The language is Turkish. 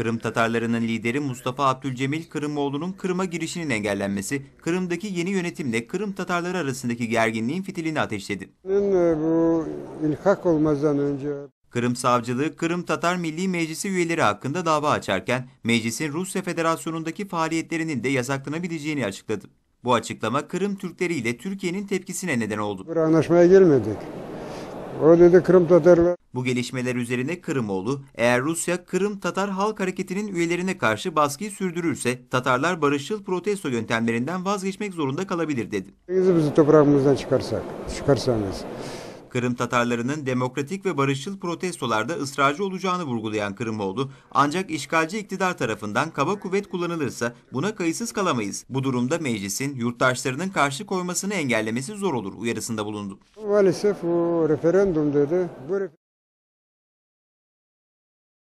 Kırım Tatarlarının lideri Mustafa Abdülcemil Kırımoğlu'nun Kırım'a girişinin engellenmesi, Kırım'daki yeni yönetimle Kırım Tatarları arasındaki gerginliğin fitilini ateşledi. E, bu ilhak olmazdan önce Kırım Savcılığı, Kırım Tatar Milli Meclisi üyeleri hakkında dava açarken, meclisin Rusya Federasyonu'ndaki faaliyetlerinin de yasaklanabileceğini açıkladı. Bu açıklama Kırım Türkleri ile Türkiye'nin tepkisine neden oldu. Bu anlaşmaya girmedik. Öyle de Kırım Tatarlar. Bu gelişmeler üzerine Kırımoğlu, eğer Rusya Kırım Tatar Halk Hareketi'nin üyelerine karşı baskıyı sürdürürse Tatarlar barışçıl protesto yöntemlerinden vazgeçmek zorunda kalabilir dedi. Bizi bizi toprağımızdan çıkarsak, çıkarsanız Kırım Tatarlarının demokratik ve barışçıl protestolarda ısrarcı olacağını vurgulayan Kırımoğlu, ancak işgalci iktidar tarafından kaba kuvvet kullanılırsa buna kayıtsız kalamayız. Bu durumda meclisin yurttaşlarının karşı koymasını engellemesi zor olur uyarısında bulundu. Maalesef o referandum dedi. Bu refer